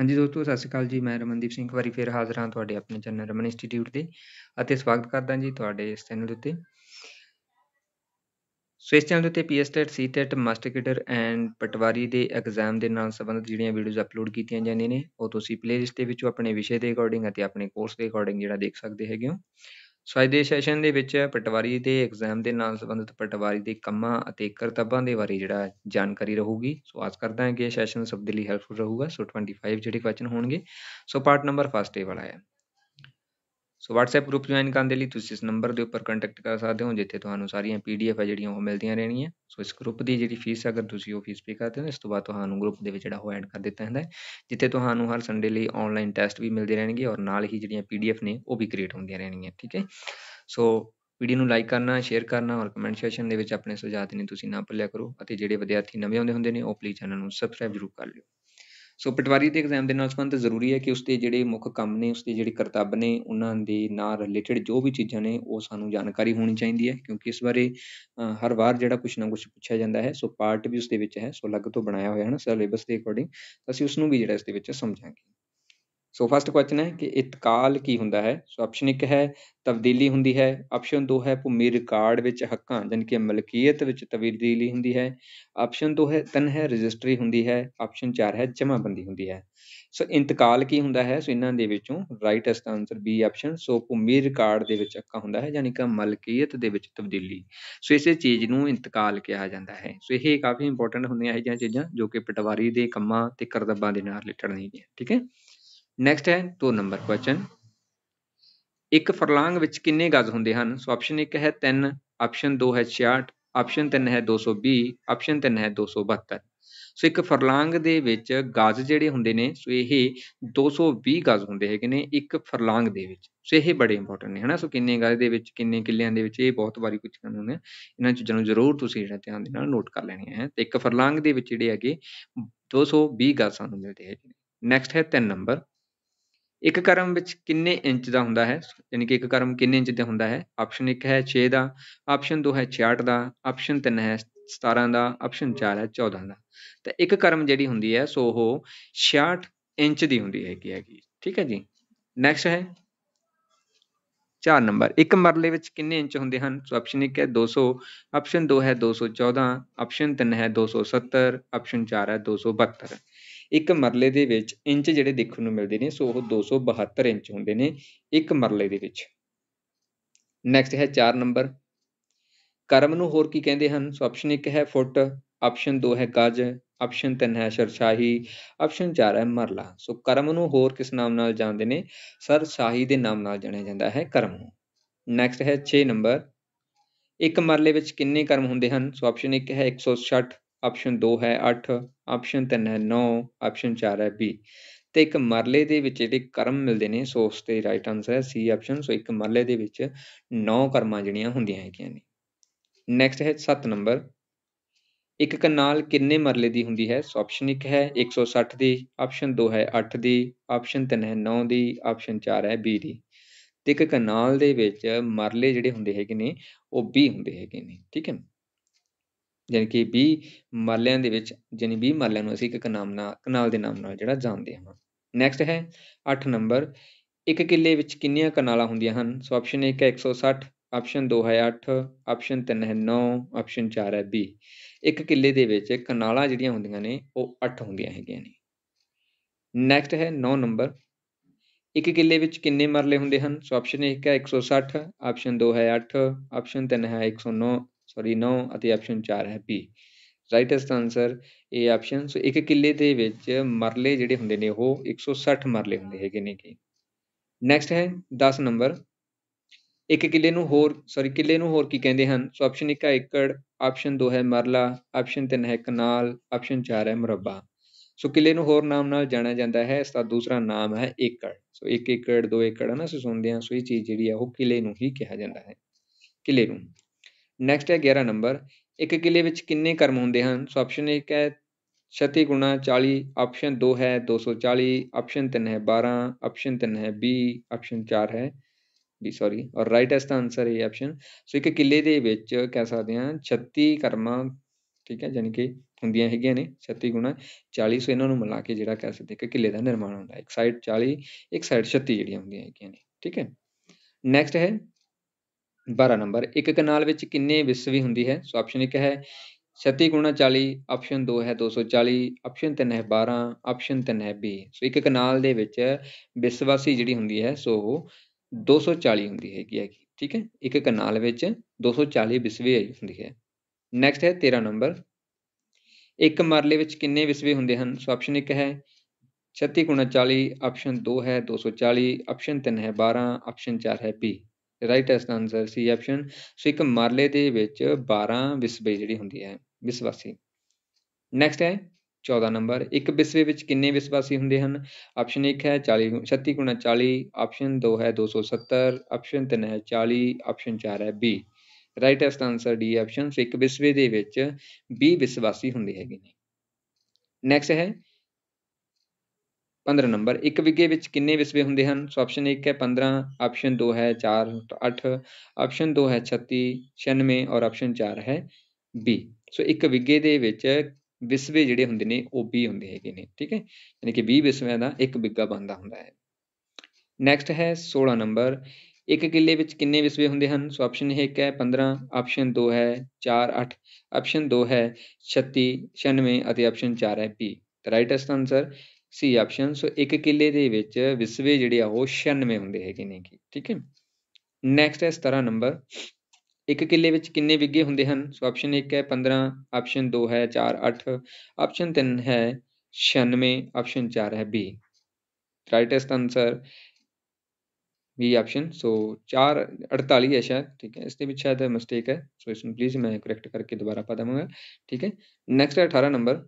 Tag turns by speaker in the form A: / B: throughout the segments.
A: ਹਾਂਜੀ ਦੋਸਤੋ ਸਤਿ ਸ਼੍ਰੀ ਅਕਾਲ ਜੀ ਮੈਂ ਰਮਨਦੀਪ ਸਿੰਘ ਵਾਰੀ ਫੇਰ ਹਾਜ਼ਰ ਹਾਂ ਤੁਹਾਡੇ ਆਪਣੇ ਚੈਨਲ ਰਮਨ ਇੰਸਟੀਚਿਊਟ ਤੇ ਅਤੇ ਸਵਾਗਤ ਕਰਦਾ ਜੀ ਤੁਹਾਡੇ ਇਸ ਚੈਨਲ ਉੱਤੇ ਸੋ ਇਸ ਚੈਨਲ ਉੱਤੇ PSTET CTET master cadre and patwari ਦੇ ਐਗਜ਼ਾਮ ਦੇ ਨਾਲ ਸੰਬੰਧਿਤ ਜਿਹੜੀਆਂ ਵੀਡੀਓਜ਼ ਅਪਲੋਡ ਕੀਤੀਆਂ ਜਾਂਦੀਆਂ ਨੇ ਉਹ ਤੁਸੀਂ ਪਲੇਲਿਸਟ ਦੇ ਵਿੱਚੋਂ ਆਪਣੇ ਵਿਸ਼ੇ ਦੇ ਅਕੋਰਡਿੰਗ ਅਤੇ ਆਪਣੇ ਕੋਰਸ ਦੇ ਅਕੋਰਡਿੰਗ ਜਿਹੜਾ ਦੇਖ ਸਕਦੇ ਹੈਗੇ ਹੋ ਸੋ ਅੱਜ ਦੇ ਸੈਸ਼ਨ ਦੇ ਵਿੱਚ ਪਟਵਾਰੀ ਦੇ ਐਗਜ਼ਾਮ ਦੇ ਨਾਲ ਸੰਬੰਧਿਤ ਪਟਵਾਰੀ ਦੇ ਕੰਮਾਂ ਅਤੇ ਕਰਤੱਵਾਂ ਦੇ ਬਾਰੇ ਜਿਹੜਾ ਜਾਣਕਾਰੀ ਰਹੂਗੀ ਸੋ ਆਸ ਕਰਦਾ ਹਾਂ ਕਿ ਇਹ ਸੈਸ਼ਨ ਸਭ ਦੇ ਲਈ ਹੈਲਪਫੁਲ ਰਹੂਗਾ ਸੋ 25 ਜਿਹੜੇ ਕੁਐਸਚਨ ਹੋਣਗੇ ਸੋ ਪਾਰਟ ਨੰਬਰ ਫਸਟ ਇਹ ਵਾਲਾ ਹੈ ਸੋ WhatsApp ਗਰੁੱਪ ਜੁਆਇਨ ਕਰਨ ਦੇ ਲਈ ਤੁਸੀਂ ਇਸ ਨੰਬਰ ਦੇ ਉੱਪਰ ਕੰਟੈਕਟ ਕਰ ਸਕਦੇ ਹੋ ਜਿੱਥੇ ਤੁਹਾਨੂੰ ਸਾਰੀਆਂ PDF ਹੈ ਜਿਹੜੀਆਂ ਉਹ ਮਿਲਦੀਆਂ ਰਹਿਣੀਆਂ ਸੋ ਇਸ ਗਰੁੱਪ ਦੀ ਜਿਹੜੀ ਫੀਸ ਅਗਰ ਤੁਸੀਂ ਉਹ ਫੀਸ ਪੇ ਕਰਦੇ ਹੋ ਇਸ ਤੋਂ ਬਾਅਦ ਤੁਹਾਨੂੰ ਗਰੁੱਪ ਦੇ ਵਿੱਚ ਜਿਹੜਾ ਉਹ ਐਡ ਕਰ ਦਿੱਤਾ ਜਾਂਦਾ ਹੈ ਜਿੱਥੇ ਤੁਹਾਨੂੰ ਹਰ ਸੰਡੇ ਲਈ ਆਨਲਾਈਨ ਟੈਸਟ ਵੀ ਮਿਲਦੇ ਰਹਿਣਗੇ ਔਰ ਨਾਲ ਹੀ ਜਿਹੜੀਆਂ PDF ਨੇ ਉਹ ਵੀ ਕ੍ਰੀਏਟ ਹੁੰਦੀਆਂ ਰਹਿਣਗੀਆਂ ਠੀਕ ਹੈ ਸੋ ਵੀਡੀਓ ਨੂੰ ਲਾਈਕ ਕਰਨਾ ਸ਼ੇਅਰ ਕਰਨਾ ਔਰ ਕਮੈਂਟ ਸੈਕਸ਼ਨ ਦੇ ਵਿੱਚ ਆਪਣੇ ਸੁਝਾਅ ਦੇਣੇ ਤੁਸੀਂ ਨਾ ਭੁੱਲਿਆ ਕਰੋ ਅਤੇ ਜਿਹੜੇ ਵਿਦਿਆਰਥੀ ਨਵੇਂ ਆਉਂਦੇ ਹੁੰਦੇ ਨੇ ਉਹ ਪਲੀਜ਼ ਚੈਨਲ ਨੂੰ ਸਬਸਕ੍ਰਾਈਬ ਜ਼ਰੂਰ ਕਰ ਲਿਓ ਸੋ ਪਟਵਾਰੀ ਦੇ ਐਗਜ਼ਾਮ ਦੇ ਨਾਲ ਸੰਬੰਧ ਜ਼ਰੂਰੀ ਹੈ ਕਿ ਉਸਦੇ ਜਿਹੜੇ ਮੁੱਖ ਕੰਮ ਨੇ ਉਸਦੇ ਜਿਹੜੇ ਕਰਤੱਵ ਨੇ ਉਹਨਾਂ ਦੇ ਨਾਲ ਰਿਲੇਟਡ ਜੋ ਵੀ ਚੀਜ਼ਾਂ ਨੇ ਉਹ ਸਾਨੂੰ ਜਾਣਕਾਰੀ ਹੋਣੀ ਚਾਹੀਦੀ ਹੈ ਕਿਉਂਕਿ ਇਸ ਬਾਰੇ ਹਰ ਵਾਰ ਜਿਹੜਾ ਕੁਛ ਨਾ ਕੁਛ ਪੁੱਛਿਆ ਜਾਂਦਾ ਹੈ ਸੋ ਪਾਰਟ ਵੀ ਉਸਦੇ ਵਿੱਚ ਹੈ ਸੋ ਅਲੱਗ ਤੋਂ ਬਣਾਇਆ ਹੋਇਆ ਹੈ ਨਾ ਸਿਲੇਬਸ ਦੇ ਅਕੋਰਡਿੰਗ ਅਸੀਂ ਉਸ ਨੂੰ ਵੀ ਜਿਹੜਾ ਇਸ ਦੇ ਵਿੱਚ ਸਮਝਾਂਗੇ ਸੋ ਫਸਟ ਕੁਐਸਚਨ ਹੈ ਕਿ ਇਤਕਾਲ ਕੀ ਹੁੰਦਾ ਹੈ ਸੋ ਆਪਸ਼ਨ 1 ਹੈ ਤਬਦੀਲੀ ਹੁੰਦੀ ਹੈ ਆਪਸ਼ਨ 2 ਹੈ ਭੂਮੀ ਰਿਕਾਰਡ ਵਿੱਚ ਹੱਕਾਂ ਜਾਨਕਿ ਕਿ ਮਲਕੀਅਤ ਵਿੱਚ ਤਬਦੀਲੀ ਹੁੰਦੀ ਹੈ ਆਪਸ਼ਨ 2 ਹੈ ਤਨ ਹੈ ਰਜਿਸਟਰੀ ਹੁੰਦੀ ਹੈ ਆਪਸ਼ਨ 4 ਹੈ ਜਮ੍ਹਾਂਬੰਦੀ ਹੁੰਦੀ ਹੈ ਸੋ ਇੰਤਕਾਲ ਕੀ ਹੁੰਦਾ ਹੈ ਸੋ ਇਹਨਾਂ ਦੇ ਵਿੱਚੋਂ ਰਾਈਟ ਇਸ ਦਾ ਆਨਸਰ ਬੀ ਆਪਸ਼ਨ ਸੋ ਭੂਮੀ ਰਿਕਾਰਡ ਦੇ ਵਿੱਚ ਹੱਕਾਂ ਹੁੰਦਾ ਹੈ ਜਾਨਕਿ ਕਿ ਮਲਕੀਅਤ ਦੇ ਵਿੱਚ ਤਬਦੀਲੀ ਸੋ ਇਸੇ ਚੀਜ਼ ਨੂੰ ਇੰਤਕਾਲ ਕਿਹਾ ਜਾਂਦਾ ਹੈ ਸੋ ਇਹ ਕਾਫੀ ਇੰਪੋਰਟੈਂਟ ਹੁੰਦੀਆਂ ਇਹ ਚੀਜ਼ਾਂ ਜੋ ਕਿ ਪਟਵਾਰੀ ਦੇ ਕੰਮਾਂ ਤੇ ਕਰਦੱਬਾਂ ਦੇ ਨਾਲ ਰਿਲੇਟਡ ਨਹੀਂ ਹੈ ਠੀਕ ਹੈ ਨੈਕਸਟ ਹੈ 2 ਨੰਬਰ ਕੁਐਸਚਨ ਇੱਕ ਫਰਲਾਂਗ ਵਿੱਚ ਕਿੰਨੇ ਗਜ਼ ਹੁੰਦੇ ਹਨ ਸੋ ਆਪਸ਼ਨ 1 ਹੈ 3 ਆਪਸ਼ਨ 2 ਹੈ 66 ਆਪਸ਼ਨ 3 ਹੈ 220 ਆਪਸ਼ਨ 3 ਹੈ 272 ਸੋ ਇੱਕ ਫਰਲਾਂਗ ਦੇ ਵਿੱਚ ਗਜ਼ ਜਿਹੜੇ ਹੁੰਦੇ ਨੇ ਸੋ ਇਹ 220 ਗਜ਼ ਹੁੰਦੇ ਹੈਗੇ ਨੇ ਇੱਕ ਫਰਲਾਂਗ ਦੇ ਵਿੱਚ ਸੋ ਇਹ ਬੜੇ ਇੰਪੋਰਟੈਂਟ ਨੇ ਹਨਾ ਸੋ ਕਿੰਨੇ ਗਜ਼ ਦੇ ਵਿੱਚ ਕਿੰਨੇ ਕਿੱਲਿਆਂ ਦੇ ਵਿੱਚ ਇਹ ਬਹੁਤ ਵਾਰੀ ਪੁੱਛਣ ਨੂੰ ਨੇ ਇਹਨਾਂ ਚੀਜ਼ਾਂ ਨੂੰ ਜ਼ਰੂਰ ਤੁਸੀਂ ਜਿਹੜਾ ਧਿਆਨ ਦੇ ਨਾਲ ਨੋਟ ਕਰ ਲੈਣੀਆਂ ਹੈ ਤੇ ਇੱਕ ਫਰਲਾਂਗ ਦੇ ਵਿੱਚ ਜਿਹੜੇ ਹੈਗੇ 220 ਗਜ਼ ਸਾਨੂੰ ਮਿਲਦੇ ਹੈਗੇ ਨੈਕਸਟ ਹੈ 3 ਨੰਬਰ ਇੱਕ ਕਰਮ ਵਿੱਚ ਕਿੰਨੇ ਇੰਚ ਦਾ ਹੁੰਦਾ ਹੈ ਯਾਨੀ ਕਿ ਇੱਕ ਕਰਮ ਕਿੰਨੇ ਇੰਚ ਦਾ ਹੁੰਦਾ ਹੈ ਆਪਸ਼ਨ 1 ਹੈ 6 ਦਾ ਆਪਸ਼ਨ 2 ਹੈ 66 ਦਾ ਆਪਸ਼ਨ 3 ਹੈ 17 ਦਾ ਆਪਸ਼ਨ 4 ਹੈ 14 ਦਾ ਤਾਂ ਇੱਕ ਕਰਮ ਜਿਹੜੀ ਹੁੰਦੀ ਹੈ ਸੋ ਉਹ 66 ਇੰਚ ਦੀ ਹੁੰਦੀ ਹੈਗੀ ਹੈਗੀ ਠੀਕ ਹੈ ਜੀ ਨੈਕਸਟ ਹੈ 4 ਨੰਬਰ ਇੱਕ ਮਰਲੇ ਵਿੱਚ ਕਿੰਨੇ ਇੰਚ ਹੁੰਦੇ ਹਨ ਸੋ ਆਪਸ਼ਨ 1 ਹੈ 200 ਆਪਸ਼ਨ 2 ਹੈ 214 ਆਪਸ਼ਨ 3 ਹੈ 270 ਆਪਸ਼ਨ 4 ਹੈ 272 ਇੱਕ ਮਰਲੇ ਦੇ ਵਿੱਚ ਇੰਚ ਜਿਹੜੇ ਦੇਖਣ ਨੂੰ ਮਿਲਦੇ ਨੇ ਸੋ ਉਹ 272 ਇੰਚ ਹੁੰਦੇ ਨੇ ਇੱਕ ਮਰਲੇ ਦੇ ਵਿੱਚ ਨੈਕਸਟ ਹੈ 4 ਨੰਬਰ ਕਰਮ ਨੂੰ ਹੋਰ ਕੀ ਕਹਿੰਦੇ ਹਨ ਸੋ ਆਪਸ਼ਨ 1 ਹੈ ਫੁੱਟ ਆਪਸ਼ਨ 2 ਹੈ ਗਜ ਆਪਸ਼ਨ 3 ਹੈ ਸ਼ਰਸ਼ਾਹੀ ਆਪਸ਼ਨ 4 ਹੈ ਮਰਲਾ ਸੋ ਕਰਮ ਨੂੰ ਹੋਰ ਕਿਸ ਨਾਮ ਨਾਲ ਜਾਣਦੇ ਨੇ ਸਰ ਸ਼ਾਹੀ ਦੇ ਨਾਮ ਨਾਲ ਜਾਣਿਆ ਜਾਂਦਾ ਹੈ ਕਰਮ ਨੂੰ ਨੈਕਸਟ ਹੈ 6 ਨੰਬਰ ਇੱਕ ਮਰਲੇ ਵਿੱਚ ਕਿੰਨੇ ਕਰਮ ਹੁੰਦੇ ਹਨ ਸੋ ਆਪਸ਼ਨ 1 ਹੈ 160 ਆਪਸ਼ਨ 2 ਹੈ 8 ਆਪਸ਼ਨ 3 ਹੈ 9 ਆਪਸ਼ਨ 4 ਹੈ B ਤੇ ਇੱਕ ਮਰਲੇ ਦੇ ਵਿੱਚ ਜਿਹੜੇ ਕਰਮ ਮਿਲਦੇ ਨੇ ਸੋ ਉਸ ਤੇ ਰਾਈਟ ਆਨਸਰ ਹੈ C ਆਪਸ਼ਨ ਸੋ ਇੱਕ ਮਰਲੇ ਦੇ ਵਿੱਚ 9 ਕਰਮਾਂ ਜਿਹੜੀਆਂ ਹੁੰਦੀਆਂ ਹੈਗੀਆਂ ਨੇ ਨੈਕਸਟ ਹੈ 7 ਨੰਬਰ ਇੱਕ ਕਨਾਲ ਕਿੰਨੇ ਮਰਲੇ ਦੀ ਹੁੰਦੀ ਹੈ ਸੋ ਆਪਸ਼ਨ 1 ਹੈ 160 ਦੀ ਆਪਸ਼ਨ 2 ਹੈ 8 ਦੀ ਆਪਸ਼ਨ 3 ਹੈ 9 ਦੀ ਆਪਸ਼ਨ 4 ਹੈ 20 ਦੀ ਤੇ ਇੱਕ ਕਨਾਲ ਦੇ ਵਿੱਚ ਮਰਲੇ ਜਿਹੜੇ ਹੁੰਦੇ ਹੈਗੇ ਨੇ ਉਹ 20 ਹੁੰਦੇ ਹੈਗੇ ਨੇ ਠੀਕ ਹੈ ਯਾਨੀ ਕਿ 20 ਮਰਲਿਆਂ ਦੇ ਵਿੱਚ ਯਾਨੀ 20 ਮਰਲਿਆਂ ਨੂੰ ਅਸੀਂ ਇੱਕ ਨਾਮ ਨਾਲ ਕਨਾਲ ਦੇ ਨਾਮ ਨਾਲ ਜਿਹੜਾ ਜਾਣਦੇ ਹਾਂ ਨੈਕਸਟ ਹੈ 8 ਨੰਬਰ ਇੱਕ ਕਿੱਲੇ ਵਿੱਚ ਕਿੰਨੀਆਂ ਕਨਾਲਾਂ ਹੁੰਦੀਆਂ ਹਨ ਸੋ ਆਪਸ਼ਨ 1 ਹੈ 160 ਆਪਸ਼ਨ 2 ਹੈ 8 ਆਪਸ਼ਨ 3 ਹੈ 9 ਆਪਸ਼ਨ 4 ਹੈ 20 ਇੱਕ ਕਿੱਲੇ ਦੇ ਵਿੱਚ ਕਨਾਲਾਂ ਜਿਹੜੀਆਂ ਹੁੰਦੀਆਂ ਨੇ ਉਹ 8 ਹੁੰਦੀਆਂ ਹੈਗੀਆਂ ਨੇ ਨੈਕਸਟ ਹੈ 9 ਨੰਬਰ ਇੱਕ ਕਿੱਲੇ ਵਿੱਚ ਕਿੰਨੇ ਮਰਲੇ ਹੁੰਦੇ ਹਨ ਸੋ ਆਪਸ਼ਨ 1 ਹੈ 160 ਆਪਸ਼ਨ 2 ਹੈ 8 ਆਪਸ਼ਨ 3 ਹੈ 109 ਸੌਰੀ 9 ਅਤੇ ਆਪਸ਼ਨ 4 ਹੈ ਬੀ ਰਾਈਟ ਇਸ ਆਨਸਰ ਇਹ ਆਪਸ਼ਨ ਸੋ ਇੱਕ ਕਿੱਲੇ ਦੇ ਵਿੱਚ ਮਰਲੇ ਜਿਹੜੇ ਹੁੰਦੇ ਨੇ ਉਹ 160 ਮਰਲੇ ਹੁੰਦੇ ਹੈਗੇ ਨੇ ਕਿ ਨੈਕਸਟ ਹੈ 10 ਨੰਬਰ ਇੱਕ ਕਿੱਲੇ ਨੂੰ ਹੋਰ ਸੌਰੀ ਕਿੱਲੇ ਨੂੰ ਹੋਰ ਕੀ ਕਹਿੰਦੇ ਹਨ ਸੋ ਆਪਸ਼ਨ 1 ਹੈ ਏਕੜ ਆਪਸ਼ਨ 2 ਹੈ ਮਰਲਾ ਆਪਸ਼ਨ 3 ਹੈ ਕਨਾਲ ਆਪਸ਼ਨ 4 ਹੈ ਮੁਰੱਬਾ ਸੋ ਕਿਲੇ ਨੂੰ ਹੋਰ ਨਾਮ ਨਾਲ ਜਾਣਿਆ ਜਾਂਦਾ ਹੈ ਇਸ ਦਾ ਦੂਸਰਾ ਨਾਮ ਹੈ ਏਕੜ ਸੋ ਇੱਕ ਏਕੜ ਦੋ ਏਕੜ ਹੈ ਨਾ ਅਸੀਂ ਸੁਣਦੇ ਹਾਂ ਸੋ ਇਹ ਚੀਜ਼ ਜਿਹੜੀ ਹੈ ਉਹ ਕਿਲੇ ਨੂੰ ਹੀ ਕਿਹਾ ਜਾਂਦਾ ਹੈ ਕਿਲੇ ਨੂੰ ਨੈਕਸਟ ਹੈ 11 ਨੰਬਰ ਇੱਕ ਕਿਲੇ ਵਿੱਚ ਕਿੰਨੇ ਕਰਮ ਹੁੰਦੇ ਹਨ ਸੋ ਆਪਸ਼ਨ 1 ਹੈ 36 ਗੁਣਾ 40 ਆਪਸ਼ਨ 2 ਹੈ 240 ਆਪਸ਼ਨ 3 ਹੈ 12 ਆਪਸ਼ਨ 3 ਹੈ 20 ਆਪਸ਼ਨ 4 ਹੈ ਵੀ ਸੌਰੀ ਔਰ ਰਾਈਟ ਇਸ ਦਾ ਆਨਸਰ ਹੈ ਆਪਸ਼ਨ ਸੋ ਇੱਕ ਕਿਲੇ ਦੇ ਵਿੱਚ ਕਹਿ ਸਕਦੇ ਹਾਂ 36 ਕਰਮਾਂ ਠੀਕ ਹੈ ਯਾਨੀ ਕਿ ਹੁੰਦੀਆਂ ਹੈਗੀਆਂ ਨੇ 36 ਗੁਣਾ 40 ਸੋ ਇਹਨਾਂ ਨੂੰ ਮਿਲਾ ਕੇ ਜਿਹੜਾ ਕਹਿ ਸਕਦੇ ਕਿ ਕਿਲੇ ਦਾ ਨਿਰਮਾਣ ਹੁੰਦਾ ਇੱਕ ਸਾਈਡ 40 ਇੱਕ ਸਾਈਡ 36 ਜਿਹੜੀਆਂ ਹੁੰਦੀਆਂ ਹੈਗੀਆਂ ਨੇ ਠੀਕ ਹੈ ਨੈਕਸਟ ਹੈ 12 ਨੰਬਰ ਇੱਕ ਕਨਾਲ ਵਿੱਚ ਕਿੰਨੇ ਵਿਸਵੀ ਹੁੰਦੀ ਹੈ ਸੋ ਆਪਸ਼ਨ 1 ਹੈ 36 ਗੁਣਾ 40 ਆਪਸ਼ਨ 2 ਹੈ 240 ਆਪਸ਼ਨ 3 ਹੈ 12 ਆਪਸ਼ਨ 3 ਹੈ B ਸੋ ਇੱਕ ਕਨਾਲ ਦੇ ਵਿੱਚ ਵਿਸਵਾਸੀ ਜਿਹੜੀ ਹੁੰਦੀ ਹੈ ਸੋ 240 ਹੁੰਦੀ ਹੈਗੀ ਹੈਗੀ ਠੀਕ ਹੈ ਇੱਕ ਕਨਾਲ ਵਿੱਚ 240 ਵਿਸਵੇ ਹੁੰਦੀ ਹੈ ਨੈਕਸਟ ਹੈ 13 ਨੰਬਰ ਇੱਕ ਮਰਲੇ ਵਿੱਚ ਕਿੰਨੇ ਵਿਸਵੇ ਹੁੰਦੇ ਹਨ ਸੋ ਆਪਸ਼ਨ 1 ਹੈ 36 40 ਆਪਸ਼ਨ 2 ਹੈ 240 ਆਪਸ਼ਨ 3 ਹੈ 12 ਆਪਸ਼ਨ 4 ਹੈ B rightest answer C option so ਇੱਕ ਮਰਲੇ ਦੇ ਵਿੱਚ 12 ਵਿਸਵੇ ਜਿਹੜੀ ਹੁੰਦੀ ਹੈ ਵਿਸਵਾਸੀ ਨੈਕਸਟ ਹੈ 14 ਨੰਬਰ ਇੱਕ ਵਿਸਵੇ ਵਿੱਚ ਕਿੰਨੇ ਵਿਸਵਾਸੀ ਹੁੰਦੇ ਹਨ ਆਪਸ਼ਨ 1 ਹੈ 40 36 40 ਆਪਸ਼ਨ 2 ਹੈ 270 ਆਪਸ਼ਨ 3 ਹੈ 40 ਆਪਸ਼ਨ 4 ਹੈ B rightest answer D option so ਇੱਕ ਵਿਸਵੇ ਦੇ ਵਿੱਚ 20 ਵਿਸਵਾਸੀ ਹੁੰਦੇ ਹੈਗੇ ਨੇ ਨੈਕਸਟ ਹੈ 15 ਨੰਬਰ ਇੱਕ ਵਿਗੇ ਵਿੱਚ ਕਿੰਨੇ ਵਿਸਵੇ ਹੁੰਦੇ ਹਨ ਸੋ ਆਪਸ਼ਨ 1 ਹੈ 15 ਆਪਸ਼ਨ 2 ਹੈ 4 8 ਆਪਸ਼ਨ 2 ਹੈ 36 96 ਔਰ ਆਪਸ਼ਨ 4 ਹੈ B ਸੋ ਇੱਕ ਵਿਗੇ ਦੇ ਵਿੱਚ ਵਿਸਵੇ ਜਿਹੜੇ ਹੁੰਦੇ ਨੇ ਉਹ 20 ਹੁੰਦੇ ਹੈਗੇ ਨੇ ਠੀਕ ਹੈ ਯਾਨੀ ਕਿ 20 ਵਿਸਵਿਆਂ ਦਾ ਇੱਕ ਬਿੱਗਾ ਬਣਦਾ ਹੁੰਦਾ ਹੈ ਨੈਕਸਟ ਹੈ 16 ਨੰਬਰ ਇੱਕ ਕਿੱਲੇ ਵਿੱਚ ਕਿੰਨੇ ਵਿਸਵੇ ਹੁੰਦੇ ਹਨ ਸੋ ਆਪਸ਼ਨ ਇੱਕ ਹੈ 15 ਆਪਸ਼ਨ 2 ਹੈ 4 8 ਆਪਸ਼ਨ 2 ਹੈ 36 96 ਅਤੇ ਆਪਸ਼ਨ 4 ਹੈ B rightest answer C option so ਇੱਕ ਕਿੱਲੇ ਦੇ ਵਿੱਚ ਵਿਸਵੇ ਜਿਹੜੇ ਆ ਉਹ 96 ਹੁੰਦੇ ਹੈਗੇ ਨੇ ਠੀਕ ਹੈ ਨੈਕਸਟ ਹੈ 17 ਨੰਬਰ ਇੱਕ ਕਿੱਲੇ ਵਿੱਚ ਕਿੰਨੇ ਵਿੱਗੇ ਹੁੰਦੇ ਹਨ ਸੋ ਆਪਸ਼ਨ 1 ਹੈ 15 ਆਪਸ਼ਨ 2 ਹੈ 4 8 ਆਪਸ਼ਨ 3 ਹੈ 96 ਆਪਸ਼ਨ 4 ਹੈ B rightest answer B option so 4 48 ਹੈ ਸ਼ਾਇਦ ਠੀਕ ਹੈ ਇਸ ਦੇ ਵਿੱਚ ਸ਼ਾਇਦ ਮਿਸਟੇਕ ਹੈ ਸੋ ਇਸ ਨੂੰ ਪਲੀਜ਼ ਮੈਂ ਕਰੈਕਟ ਕਰਕੇ ਦੁਬਾਰਾ ਪਾ ਦਵਾਂਗਾ ਠੀਕ ਹੈ ਨੈਕਸਟ ਹੈ 18 ਨੰਬਰ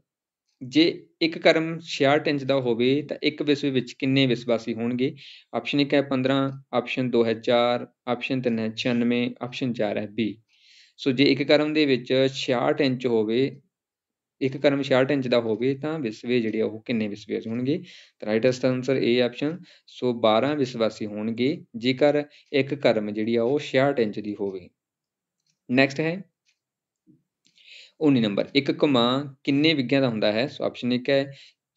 A: ਜੇ ਇੱਕ ਕਰਮ 66 ਇੰਚ ਦਾ ਹੋਵੇ ਤਾਂ ਇੱਕ ਵਿਸਵੇ ਵਿੱਚ ਕਿੰਨੇ ਵਿਸਵਾਸੀ ਹੋਣਗੇ ਆਪਸ਼ਨ 1 ਹੈ 15 ਆਪਸ਼ਨ 2 ਹੈ 4 ਆਪਸ਼ਨ 3 ਹੈ 96 ਆਪਸ਼ਨ 4 ਹੈ B ਸੋ ਜੇ ਇੱਕ ਕਰਮ ਦੇ ਵਿੱਚ 66 ਇੰਚ ਹੋਵੇ ਇੱਕ ਕਰਮ 66 ਇੰਚ ਦਾ ਹੋਵੇ ਤਾਂ ਵਿਸਵੇ ਜਿਹੜੇ ਉਹ ਕਿੰਨੇ ਵਿਸਵੇ ਹੋਣਗੇ ਤਾਂ right answer A option so 12 ਵਿਸਵਾਸੀ ਹੋਣਗੇ ਜੇਕਰ ਇੱਕ ਕਰਮ ਜਿਹੜੀ ਆ ਉਹ 66 ਇੰਚ ਦੀ ਹੋਵੇ ਨੈਕਸਟ ਹੈ 19 ਨੰਬਰ ਇੱਕ ਕਮਾ ਕਿੰਨੇ ਵਿਗਿਆਂ ਦਾ ਹੁੰਦਾ ਹੈ ਸੋ ਆਪਸ਼ਨ 1 ਹੈ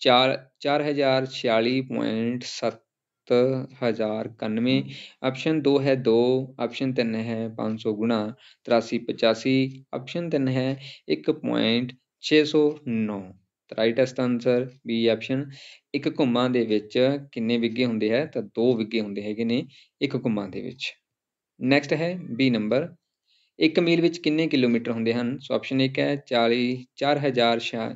A: 4 4046.7 7091 ਆਪਸ਼ਨ 2 ਹੈ 2 ਆਪਸ਼ਨ 3 ਹੈ 500 ਗੁਣਾ 8385 ਆਪਸ਼ਨ 3 ਹੈ 1.609 rightest answer B option ਇੱਕ ਘੁੰਮਾਂ ਦੇ ਵਿੱਚ ਕਿੰਨੇ ਵਿੱਗੇ ਹੁੰਦੇ ਹੈ ਤਾਂ ਦੋ ਵਿੱਗੇ ਹੁੰਦੇ ਹੈਗੇ ਨੇ ਇੱਕ ਘੁੰਮਾਂ ਦੇ ਵਿੱਚ ਨੈਕਸਟ ਹੈ ਬੀ ਨੰਬਰ ਇੱਕ ਮੀਲ ਵਿੱਚ ਕਿੰਨੇ ਕਿਲੋਮੀਟਰ ਹੁੰਦੇ ਹਨ ਸੋ ਆਪਸ਼ਨ 1 ਹੈ ਚਾਲੀ ਚਾਰ ਹਜ਼ਾਰ ਛਿਆ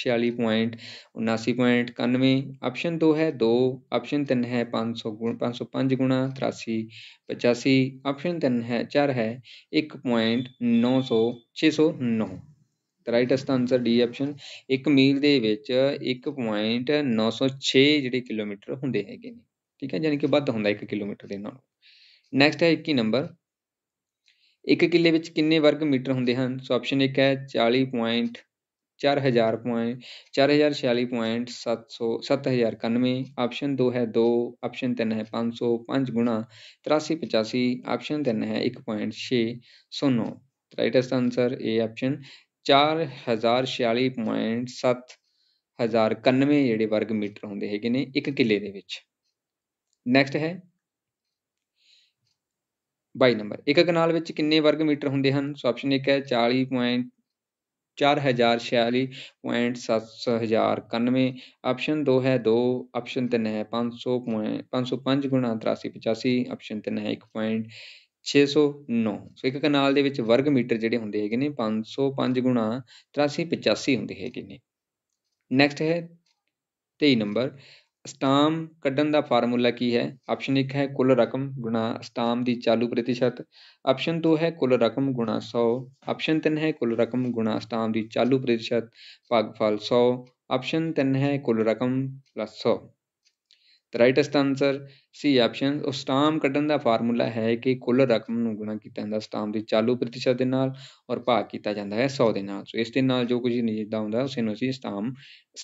A: ਛਿਆਲੀ ਪੁਆਇੰਟ ਉਨਾਸੀ ਪੁਆਇੰਟ ਇਕਾਨਵੇਂ ਆਪਸ਼ਨ ਦੋ ਹੈ ਦੋ ਆਪਸ਼ਨ ਤਿੰਨ ਹੈ ਪੰਜ ਸੌ ਗੁਣ ਪੰਜ ਸੌ ਪੰਜ ਗੁਣਾ ਤਰਾਸੀ ਪਚਾਸੀ ਆਪਸ਼ਨ ਤਿੰਨ ਹੈ ਚਾਰ ਹੈ ਇੱਕ ਪੁਆਇੰਟ ਨੌ ਸੌ ਛੇ ਸੌ ਨੌ ਰਾਈਟ ਇਸ ਦਾ ਆਨਸਰ ਡੀ ਆਪਸ਼ਨ ਇੱਕ ਮੀਲ ਦੇ ਵਿੱਚ 1.906 ਜਿਹੜੇ ਕਿਲੋਮੀਟਰ ਹੁੰਦੇ ਹੈਗੇ ਨੇ ਠੀਕ ਹੈ ਯਾਨੀ ਕਿ ਵੱਧ ਹੁੰਦਾ 1 ਕਿਲੋਮੀਟਰ ਦੇ ਨਾਲ ਨੈਕਸਟ ਹੈ 21 ਨੰਬਰ ਇੱਕ ਕਿੱਲੇ ਵਿੱਚ ਕਿੰਨੇ ਵਰਗ ਮੀਟਰ ਹੁੰਦੇ ਹਨ ਸੋ ਆਪਸ਼ਨ ਇੱਕ ਹੈ ਚਾਲੀ ਪੁਆਇੰਟ ਚਾਰ ਹਜ਼ਾਰ ਪੁਆਇੰਟ ਚਾਰ ਹਜ਼ਾਰ ਛਿਆਲੀ ਪੁਆਇੰਟ ਸੱਤ ਸੌ ਸੱਤ ਹਜ਼ਾਰ ਇਕਾਨਵੇਂ ਆਪਸ਼ਨ ਦੋ ਹੈ ਦੋ ਆਪਸ਼ਨ ਤਿੰਨ ਹੈ ਪੰਜ ਸੌ ਪੰਜ ਗੁਣਾ ਤਰਾਸੀ ਪਚਾਸੀ ਆਪਸ਼ਨ ਤਿੰਨ ਹੈ ਇੱਕ ਪੁਆਇੰਟ ਛੇ ਸੌ ਨੌ ਰਾਈਟ ਇਸ ਆਨਸਰ ਏ ਆਪਸ਼ਨ ਚਾਰ ਹਜ਼ਾਰ ਛਿਆਲੀ ਪੁਆਇੰਟ ਸੱਤ ਹਜ਼ਾਰ ਇਕਾਨਵੇਂ ਜਿਹੜੇ ਵਰਗ ਮੀਟਰ ਹੁੰਦੇ ਹੈਗੇ ਨੇ ਇੱਕ ਕਿੱਲੇ ਦੇ ਵਿੱਚ ਨੈਕਸਟ ਹੈ 22 ਨੰਬਰ ਇੱਕ ਕਨਾਲ ਵਿੱਚ ਕਿੰਨੇ ਵਰਗ ਮੀਟਰ ਹੁੰਦੇ ਹਨ ਸੋ ਆਪਸ਼ਨ 1 ਹੈ 40. 4046.7091 ਆਪਸ਼ਨ 2 ਹੈ 2 ਆਪਸ਼ਨ 3 ਹੈ 500 505 ਗੁਣਾ 8385 ਆਪਸ਼ਨ 3 ਹੈ 1.609 ਸੋ ਇੱਕ ਕਨਾਲ ਦੇ ਵਿੱਚ ਵਰਗ ਮੀਟਰ ਜਿਹੜੇ ਹੁੰਦੇ ਹੈਗੇ ਨੇ 505 ਗੁਣਾ 8385 ਹੁੰਦੇ ਹੈਗੇ ਨੇ ਨੈਕਸਟ ਹੈ 23 ਨੰਬਰ ਸਟਾਮ ਕੱਢਣ ਦਾ ਫਾਰਮੂਲਾ ਕੀ ਹੈ ਆਪਸ਼ਨ 1 ਹੈ ਕੁੱਲ ਰਕਮ ਗੁਣਾ ਸਟਾਮ ਦੀ ਚਾਲੂ ਪ੍ਰਤੀਸ਼ਤ ਆਪਸ਼ਨ 2 ਹੈ ਕੁੱਲ ਰਕਮ ਗੁਣਾ 100 ਆਪਸ਼ਨ 3 ਹੈ ਕੁੱਲ ਰਕਮ ਗੁਣਾ ਸਟਾਮ ਦੀ ਚਾਲੂ ਪ੍ਰਤੀਸ਼ਤ ਭਾਗਫਲ 100 ਆਪਸ਼ਨ 3 ਹੈ ਕੁੱਲ ਰਕਮ 100 The right answer C option ਉਹ ਸਟਾਮ ਕੱਢਣ ਦਾ ਫਾਰਮੂਲਾ ਹੈ ਕਿ ਕੁੱਲ ਰਕਮ ਨੂੰ ਗੁਣਾ ਕੀਤਾ ਜਾਂਦਾ ਸਟਾਮ ਦੀ ਚਾਲੂ ਪ੍ਰਤੀਸ਼ਤ ਦੇ ਨਾਲ ਔਰ ਭਾਗ ਕੀਤਾ ਜਾਂਦਾ ਹੈ 100 ਦੇ ਨਾਲ ਸੋ ਇਸ ਦੇ ਨਾਲ ਜੋ ਕੁਝ ਨਿਜਦਾ ਹੁੰਦਾ ਉਸ ਨੂੰ ਅਸੀਂ ਸਟਾਮ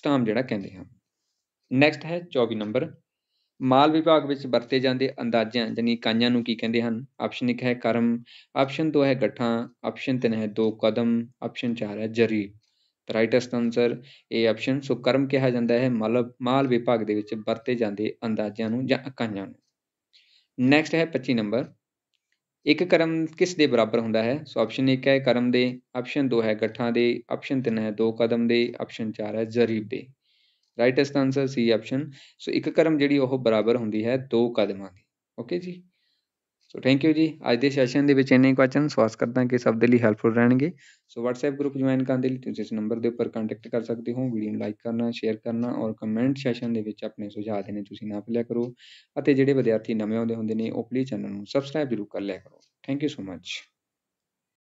A: ਸਟਾਮ ਜਿਹੜਾ ਕਹਿੰਦੇ ਹਾਂ ਨੈਕਸਟ ਹੈ 24 ਨੰਬਰ ਮਾਲ ਵਿਭਾਗ ਵਿੱਚ ਵਰਤੇ ਜਾਂਦੇ ਅੰਦਾਜ਼ਿਆਂ ਯਾਨੀ ਇਕਾਈਆਂ ਨੂੰ ਕੀ ਕਹਿੰਦੇ ਹਨ ਆਪਸ਼ਨ 1 ਹੈ ਕਰਮ ਆਪਸ਼ਨ 2 ਹੈ ਗੱਠਾਂ ਆਪਸ਼ਨ 3 ਹੈ ਦੋ ਕਦਮ ਆਪਸ਼ਨ 4 ਹੈ ਜਰੀ ਰਾਈਟਸਟ ਆਨਸਰ ਇਹ ਆਪਸ਼ਨ ਸੋ ਕਰਮ ਕਿਹਾ ਜਾਂਦਾ ਹੈ ਮਾਲ ਮਾਲ ਵਿਭਾਗ ਦੇ ਵਿੱਚ ਵਰਤੇ ਜਾਂਦੇ ਅੰਦਾਜ਼ਿਆਂ ਨੂੰ ਜਾਂ ਇਕਾਈਆਂ ਨੂੰ ਨੈਕਸਟ ਹੈ 25 ਨੰਬਰ ਇੱਕ ਕਰਮ ਕਿਸ ਦੇ ਬਰਾਬਰ ਹੁੰਦਾ ਹੈ ਸੋ ਆਪਸ਼ਨ 1 ਹੈ ਕਰਮ ਦੇ ਆਪਸ਼ਨ 2 ਹੈ ਗੱਠਾਂ ਦੇ ਆਪਸ਼ਨ 3 ਹੈ ਦੋ ਕਦਮ ਦੇ ਆਪਸ਼ਨ 4 ਹੈ ਜ਼ਰੀਬ ਦੇ ਰਾਈਟ ਇਸ ਦਾ ਆਨਸਰ ਸੀ ਆਪਸ਼ਨ ਸੋ ਇੱਕ ਕਰਮ ਜਿਹੜੀ ਉਹ ਬਰਾਬਰ ਹੁੰਦੀ ਹੈ ਦੋ ਕਦਮਾਂ ਦੀ ਓਕੇ ਜੀ ਸੋ ਥੈਂਕ ਯੂ ਜੀ ਅੱਜ ਦੇ ਸੈਸ਼ਨ ਦੇ ਵਿੱਚ ਇੰਨੇ ਕੁਐਸਚਨ ਸਵਾਸ ਕਰਦਾ ਕਿ ਸਭ ਦੇ ਲਈ ਹੈਲਪਫੁਲ ਰਹਿਣਗੇ ਸੋ WhatsApp ਗਰੁੱਪ ਜੁਆਇਨ ਕਰਨ ਦੇ ਲਈ ਤੁਸੀਂ ਇਸ ਨੰਬਰ ਦੇ ਉੱਪਰ ਕੰਟੈਕਟ ਕਰ ਸਕਦੇ ਹੋ ਵੀਡੀਓ ਨੂੰ ਲਾਈਕ ਕਰਨਾ ਸ਼ੇਅਰ ਕਰਨਾ ਔਰ ਕਮੈਂਟ ਸੈਸ਼ਨ ਦੇ ਵਿੱਚ ਆਪਣੇ ਸੁਝਾਅ ਦੇਣੇ ਤੁਸੀਂ ਨਾ ਭੁੱਲਿਆ ਕਰੋ ਅਤੇ ਜਿਹੜੇ ਵਿਦਿਆਰਥੀ ਨਵੇਂ ਆਉਂਦੇ ਹੁੰਦੇ ਨੇ ਉਹ ਪਲੀਜ਼ ਚੈਨਲ ਨੂੰ ਸਬਸਕ੍ਰਾਈਬ ਜ਼ਰੂਰ ਕਰ ਲਿਆ ਕਰੋ ਥੈਂਕ ਯੂ ਸੋ ਮੱਚ